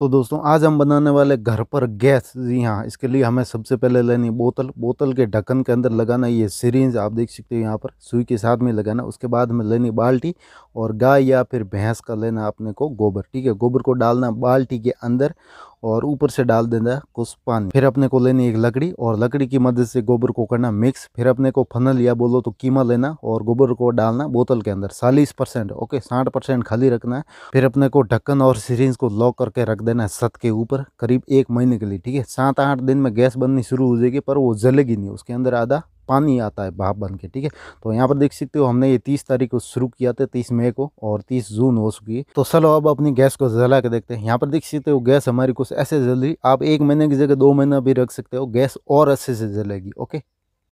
तो दोस्तों आज हम बनाने वाले घर पर गैस जी हाँ इसके लिए हमें सबसे पहले लेनी बोतल बोतल के ढक्कन के अंदर लगाना ये सीरीज आप देख सकते हो यहाँ पर सुई के साथ में लगाना उसके बाद हमें लेनी बाल्टी और गाय या फिर भैंस का लेना अपने को गोबर ठीक है गोबर को डालना बाल्टी के अंदर और ऊपर से डाल देना कुछ पानी फिर अपने को लेनी एक लकड़ी और लकड़ी की मदद से गोबर को करना मिक्स फिर अपने को फनल या बोलो तो कीमा लेना और गोबर को डालना बोतल के अंदर चालीस परसेंट ओके साठ परसेंट खाली रखना है फिर अपने को ढक्कन और सीरीज को लॉक करके रख देना है सत के ऊपर करीब एक महीने के लिए ठीक है सात आठ दिन में गैस बननी शुरू हो जाएगी पर वो जलेगी नहीं उसके अंदर आधा पानी आता है भाप बन के ठीक है तो यहाँ पर देख सकते हो हमने ये तीस तारीख को शुरू किया था तीस मई को और तीस जून हो चुकी है तो चलो अब अपनी गैस को जला के देखते हैं यहाँ पर देख सकते हो गैस हमारी कुछ ऐसे जल रही आप एक महीने की जगह दो महीना भी रख सकते हो गैस और अच्छे से जलेगी ओके